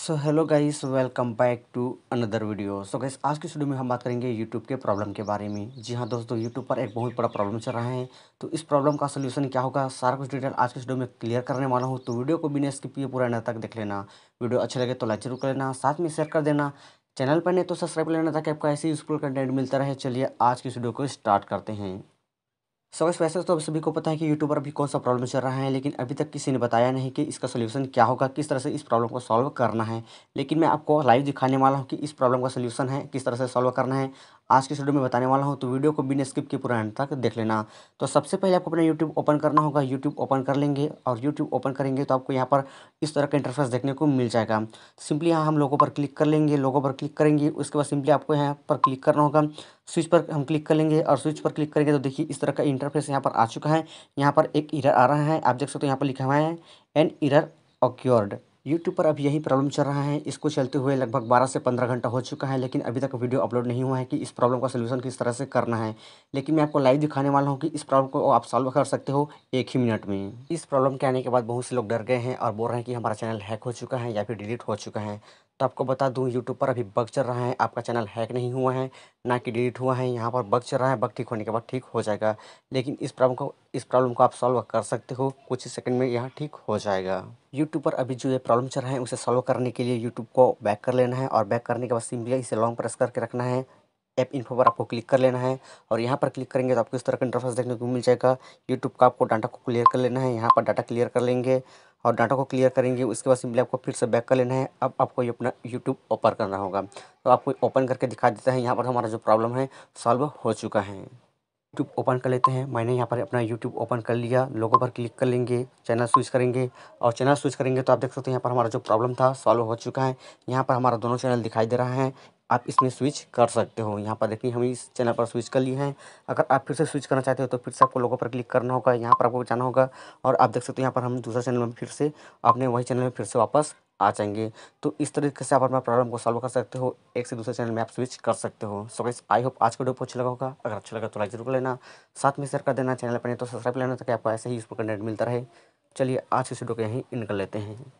so hello guys welcome back to another video so guys आज की video में हम बात करेंगे यूट्यूब के प्रॉब्लम के बारे में जी हाँ दोस्तों यूट्यूब पर एक बहुत बड़ा प्रॉब्लम चल रहा है तो इस प्रॉब्लम का सोल्यूशन क्या होगा सारा कुछ डिटेल आज की वीडियो में क्लियर करने वाला हूँ तो वीडियो को बिना स्किप किए पूरा ना तक देख लेना वीडियो अच्छे लगे तो लाइक जरूर कर लेना साथ में शेयर कर देना चैनल पर नहीं तो सब्सक्राइब कर लेना ताकि आपका ऐसे यूजफुल कंटेंट मिलता रहे चलिए आज की वीडियो को स्टार्ट करते हैं सो so, वैसे तो अब सभी को पता है कि यूट्यूबर अभी कौन सा प्रॉब्लम चल रहा है लेकिन अभी तक किसी ने बताया नहीं कि इसका सोल्यूशन क्या होगा किस तरह से इस प्रॉब्लम को सॉल्व करना है लेकिन मैं आपको लाइव दिखाने वाला हूँ कि इस प्रॉब्लम का सोल्यूशन है किस तरह से सॉल्व करना है आज के वीडियो में बताने वाला हूँ तो वीडियो को बिना स्किप के पूरा एंड तक देख लेना तो सबसे पहले आपको अपना यूट्यूब ओपन करना होगा यूट्यूब ओपन कर लेंगे और यूट्यूब ओपन करेंगे तो आपको यहाँ पर इस तरह का इंटरफेस देखने को मिल जाएगा सिंपली यहाँ हम लोगों पर क्लिक कर लेंगे लोगों पर क्लिक करेंगे उसके बाद सिंपली आपको यहाँ पर क्लिक करना होगा स्विच पर हम क्लिक कर लेंगे और स्विच पर क्लिक करेंगे तो देखिए इस तरह का इंटरफेस यहाँ पर आ चुका है यहाँ पर एक इरर आ रहा है आप देख सकते हो यहाँ पर लिखा हुआ है एन इरर ऑक्योर्ड यूट्यूब पर अभी यही प्रॉब्लम चल रहा है इसको चलते हुए लगभग 12 से 15 घंटा हो चुका है लेकिन अभी तक वीडियो अपलोड नहीं हुआ है कि इस प्रॉब्लम का सोल्यूशन किस तरह से करना है लेकिन मैं आपको लाइव दिखाने वाला हूँ कि इस प्रॉब्लम को आप सॉल्व कर सकते हो एक ही मिनट में इस प्रॉब्लम के आने के बाद बहुत से लोग डर गए हैं और बोल रहे हैं कि हमारा चैनल हैक हो चुका है या फिर डिलीट हो चुका है तो आपको बता दूँ यूट्यूब पर अभी बग चल रहा है आपका चैनल हैक नहीं हुआ है ना कि डिलीट हुआ है यहाँ पर बग चल रहा है बग ठीक होने के बाद ठीक हो जाएगा लेकिन इस प्रॉब्लम को इस प्रॉब्लम को आप सॉल्व कर सकते हो कुछ ही सेकंड में यहाँ ठीक हो जाएगा यूट्यूब पर अभी जो ये प्रॉब्लम चल रहा है उसे सॉल्व करने के लिए यूट्यूब को बैक कर लेना है और बैक करने के बाद सिंपली इसे लॉन्ग प्रेस करके रखना है ऐप इन्फो पर आपको क्लिक कर लेना है और यहाँ पर क्लिक करेंगे तो आपको इस तरह का इंटरफेस देखने को मिल जाएगा यूट्यूब का आपको डाटा को क्लियर कर लेना है यहाँ पर डाटा क्लियर कर लेंगे और डाटा को क्लियर करेंगे उसके बाद सिंपली आपको फिर से बैक कर लेना है अब आपको ये अपना यूट्यूब ओपन करना होगा तो आपको ओपन करके दिखा देता है यहाँ पर हमारा जो प्रॉब्लम है सॉल्व हो चुका है यूट्यूब ओपन कर लेते हैं मैंने यहाँ पर अपना यूट्यूब ओपन कर लिया लोगों पर क्लिक कर लेंगे चैनल स्विच करेंगे और चैनल स्विच करेंगे तो आप देख सकते हैं यहाँ पर हमारा जो प्रॉब्लम था सॉल्व हो चुका है यहाँ पर हमारा दोनों चैनल दिखाई दे रहा है आप इसमें स्विच कर सकते हो यहाँ पर देखिए हम इस चैनल पर स्विच कर लिए हैं अगर आप फिर से स्विच करना चाहते हो तो फिर से आपको लोगों पर क्लिक करना होगा यहाँ पर आपको जाना होगा और आप देख सकते हो यहाँ पर हम दूसरा चैनल में फिर से आपने वही चैनल में फिर से वापस आ जाएंगे तो इस तरीके से आप अपना प्रॉब्लम को सॉल्व कर सकते हो एक से दूसरे चैनल में आप स्विच कर सकते हो सो गाइस आई होप आज का वीडियो अच्छा लगा होगा अगर अच्छा लगा तो लाइक जरूर लेना साथ में शेयर कर देना चैनल पर नहीं तो सब्सक्राइब लेना ताकि आपको ऐसे ही यूजफुल कंटेंट मिलता रहे चलिए आज इस वीडियो को यहीं इन कर लेते हैं